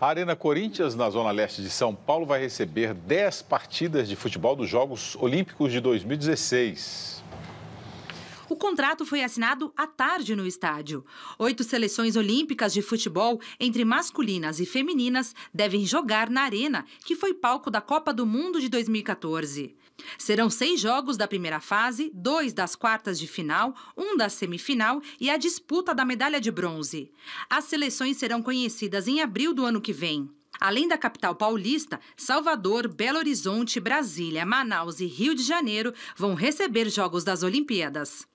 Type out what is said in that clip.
A Arena Corinthians, na Zona Leste de São Paulo, vai receber 10 partidas de futebol dos Jogos Olímpicos de 2016. O contrato foi assinado à tarde no estádio. Oito seleções olímpicas de futebol, entre masculinas e femininas, devem jogar na Arena, que foi palco da Copa do Mundo de 2014. Serão seis jogos da primeira fase, dois das quartas de final, um da semifinal e a disputa da medalha de bronze. As seleções serão conhecidas em abril do ano que vem. Além da capital paulista, Salvador, Belo Horizonte, Brasília, Manaus e Rio de Janeiro vão receber jogos das Olimpíadas.